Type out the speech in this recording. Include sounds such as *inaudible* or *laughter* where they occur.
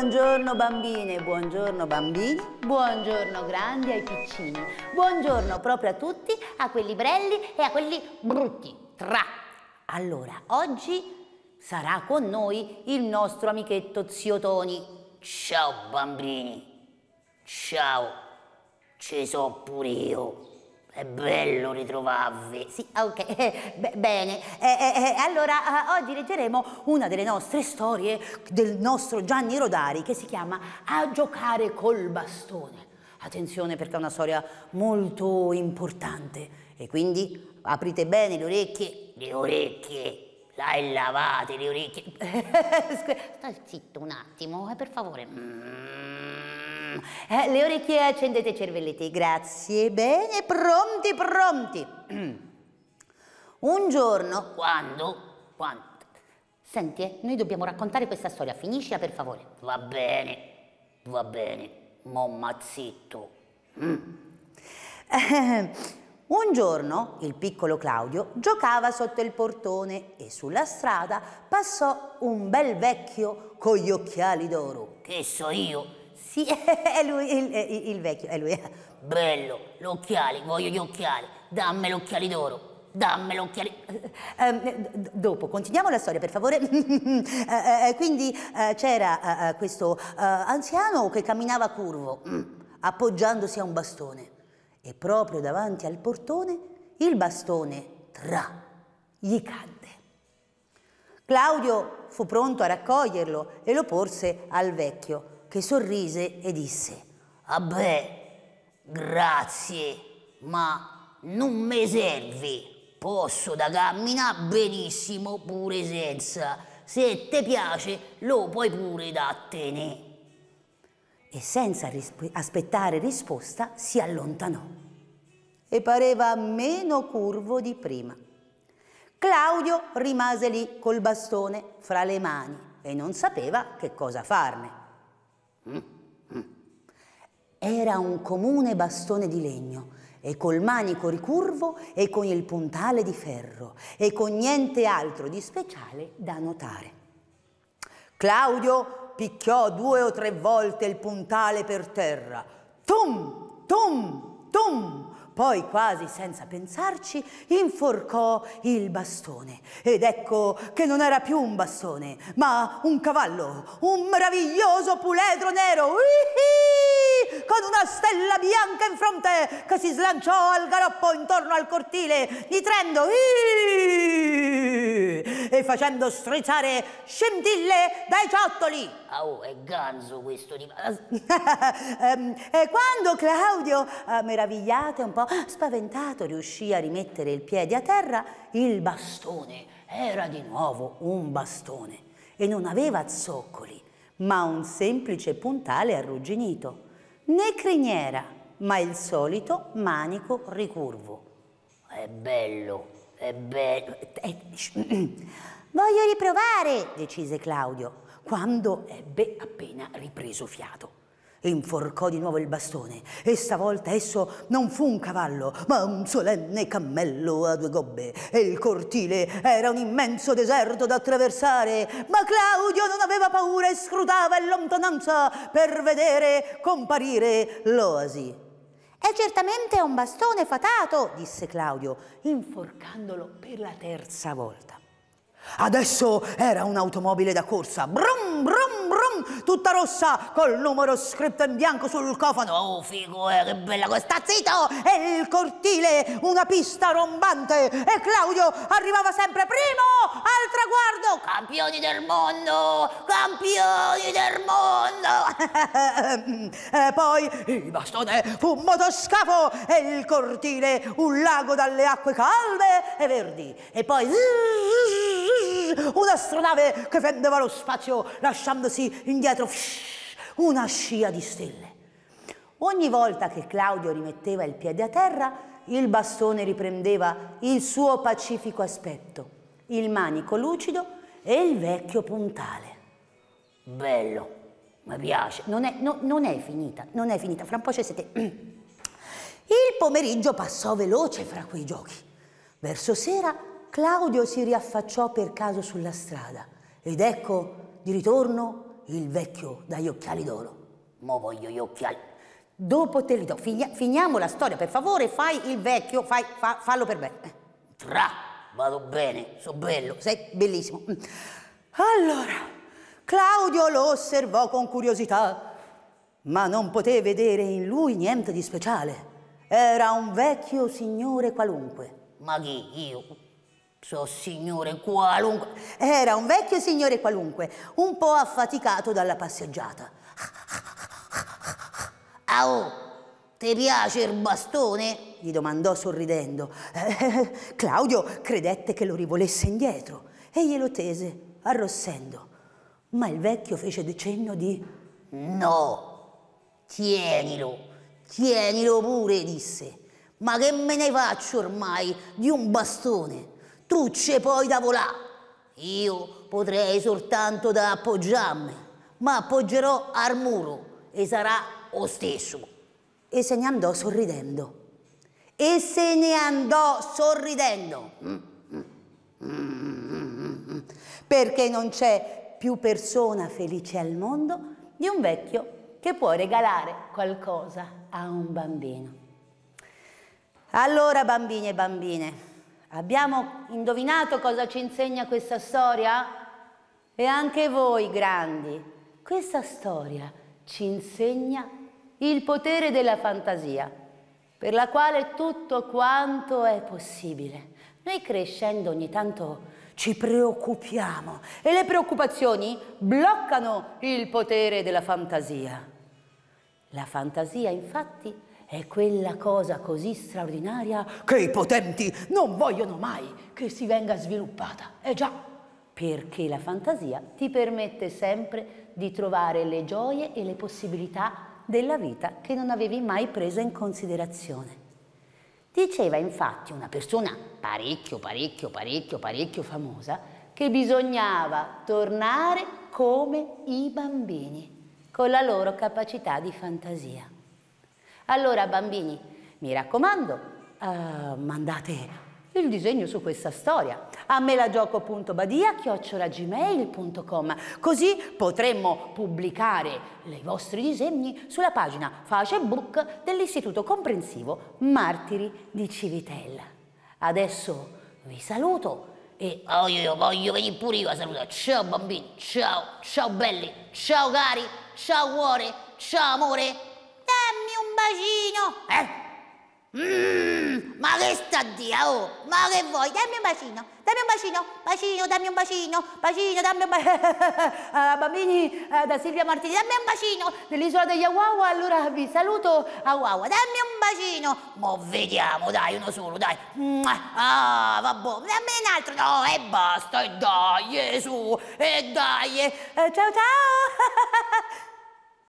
Buongiorno bambine, buongiorno bambini, buongiorno grandi ai piccini, buongiorno proprio a tutti, a quelli brelli e a quelli brutti. Tra! Allora, oggi sarà con noi il nostro amichetto zio Toni. Ciao bambini, ciao, ci so pure io. È bello ritrovarvi. Sì, ok, *laughs* eh, Be bene. Eh, eh, eh allora, eh, oggi leggeremo una delle nostre storie del nostro Gianni Rodari che si chiama A giocare col bastone. Attenzione perché è una storia molto importante e quindi aprite bene le orecchie, le orecchie, Dai, lavate le orecchie. *laughs* Stai zitto un attimo, eh, per favore. Mm. Mm. Eh, le orecchie accendete i cervelletti, grazie, bene, pronti, pronti. *clears throat* Un giorno, quando, quando, senti, eh, noi dobbiamo raccontare questa storia, finiscila per favore. Va bene, va bene, momma zitto. Mm. *laughs* Un giorno il piccolo Claudio giocava sotto il portone e sulla strada passò un bel vecchio con gli occhiali d'oro. Che so io, sì, *laughs* è lui, il, il vecchio, è lui. Bello, gli occhiali, voglio gli occhiali. Dammi gli occhiali d'oro. Dammi gli occhiali. *laughs* Eh, dopo, continuiamo la storia, per favore. *laughs* Eh, eh, quindi eh, c'era eh, eh, questo anziano che camminava curvo, mm, appoggiandosi a un bastone. E proprio davanti al portone, il bastone, tra, gli cadde. Claudio fu pronto a raccoglierlo e lo porse al vecchio che sorrise e disse «Abbè, grazie, ma non me servi. Posso da camminare benissimo pure senza. Se ti piace, lo puoi pure dattene». E senza risp aspettare risposta si allontanò. E pareva meno curvo di prima. Claudio rimase lì col bastone fra le mani e non sapeva che cosa farne. Era un comune bastone di legno e col manico ricurvo e con il puntale di ferro e con niente altro di speciale da notare. Claudio picchiò due o tre volte il puntale per terra. Tum, tum, tum. Poi, quasi senza pensarci, inforcò il bastone. Ed ecco che non era più un bastone, ma un cavallo, un meraviglioso puledro nero, con una stella bianca in fronte, che si slanciò al galoppo intorno al cortile, nitrendo. Uihi! e facendo strizzare scintille dai ciottoli. oh, è ganzo questo di... *laughs* Ehm, e quando Claudio, meravigliato e un po' spaventato, riuscì a rimettere il piede a terra, il bastone era di nuovo un bastone e non aveva zoccoli, ma un semplice puntale arrugginito, né criniera, ma il solito manico ricurvo. È bello, Ebbene, eh bello. Eh, *clears throat* voglio riprovare, decise Claudio, quando ebbe appena ripreso fiato. Inforcò di nuovo il bastone e stavolta esso non fu un cavallo, ma un solenne cammello a due gobbe e il cortile era un immenso deserto da attraversare. Ma Claudio non aveva paura e scrutava in lontananza per vedere comparire l'oasi. È certamente un bastone fatato, disse Claudio, inforcandolo per la terza volta. Adesso era un'automobile da corsa, brum brum brum, tutta rossa, col numero scritto in bianco sul cofano. Oh figo, eh, che bella questa, zitto! E il cortile, una pista rombante. E Claudio arrivava sempre primo al traguardo. Campioni del mondo, campioni del mondo. *laughs* e poi il bastone fu un motoscafo e il cortile un lago dalle acque calde e verdi. E poi un'astronave che fendeva lo spazio lasciandosi indietro una scia di stelle. Ogni volta che Claudio rimetteva il piede a terra, il bastone riprendeva il suo pacifico aspetto, il manico lucido e il vecchio puntale. Bello, mi piace. Non è, no, non è finita, non è finita. Fra un po' ci siete. *clears throat* Il pomeriggio passò veloce fra quei giochi. Verso sera Claudio si riaffacciò per caso sulla strada ed ecco di ritorno il vecchio dagli occhiali d'oro. Mo voglio gli occhiali. Dopo te li do. Figlia, finiamo la storia, per favore, fai il vecchio, fai, fa, fallo per me. Tra, vado bene, so bello, sei bellissimo. Allora, Claudio lo osservò con curiosità, ma non poté vedere in lui niente di speciale. Era un vecchio signore qualunque. Ma chi? Io? So cioè, signore qualunque. Era un vecchio signore qualunque, un po' affaticato dalla passeggiata. Au! Ti piace il bastone? gli domandò sorridendo. *laughs* Claudio credette che lo rivolesse indietro e glielo tese, arrossendo. Ma il vecchio fece cenno di No, tienilo, tienilo pure, disse. Ma che me ne faccio ormai di un bastone? tu ce puoi da volà. Io potrei soltanto da appoggiarmi, ma appoggerò al muro e sarà lo stesso. E se ne andò sorridendo. E se ne andò sorridendo. Perché non c'è più persona felice al mondo di un vecchio che può regalare qualcosa a un bambino. Allora bambini e bambine, Abbiamo indovinato cosa ci insegna questa storia? E anche voi grandi, questa storia ci insegna il potere della fantasia, per la quale tutto quanto è possibile. Noi crescendo ogni tanto ci preoccupiamo e le preoccupazioni bloccano il potere della fantasia. La fantasia infatti è quella cosa così straordinaria che i potenti non vogliono mai che si venga sviluppata. Eh già, perché la fantasia ti permette sempre di trovare le gioie e le possibilità della vita che non avevi mai preso in considerazione. Diceva infatti una persona parecchio, parecchio, parecchio, parecchio famosa che bisognava tornare come i bambini, con la loro capacità di fantasia. Allora bambini, mi raccomando, uh, mandate il disegno su questa storia a melagioco.badia.gmail.com così potremmo pubblicare i vostri disegni sulla pagina Facebook dell'Istituto Comprensivo Martiri di Civitella. Adesso vi saluto e oh, io voglio venire pure io a salutare. Ciao bambini, ciao, ciao belli, ciao cari, ciao cuore, ciao amore bacino! Eh? Mm, ma che sta dia, oh? Ma che vuoi? Dammi un bacino, dammi un bacino, bacino, dammi un bacino, bacino, dammi un bacino. Uh, *laughs* ah, bambini, uh, da Silvia Martini, dammi un bacino dell'isola degli Awawa, allora vi saluto, a Awawa, dammi un bacino. Mo vediamo, dai, uno solo, dai. Ah, vabbè, dammi un altro, no, e basta, e dai, su, e dai. Uh, ciao, ciao. *laughs*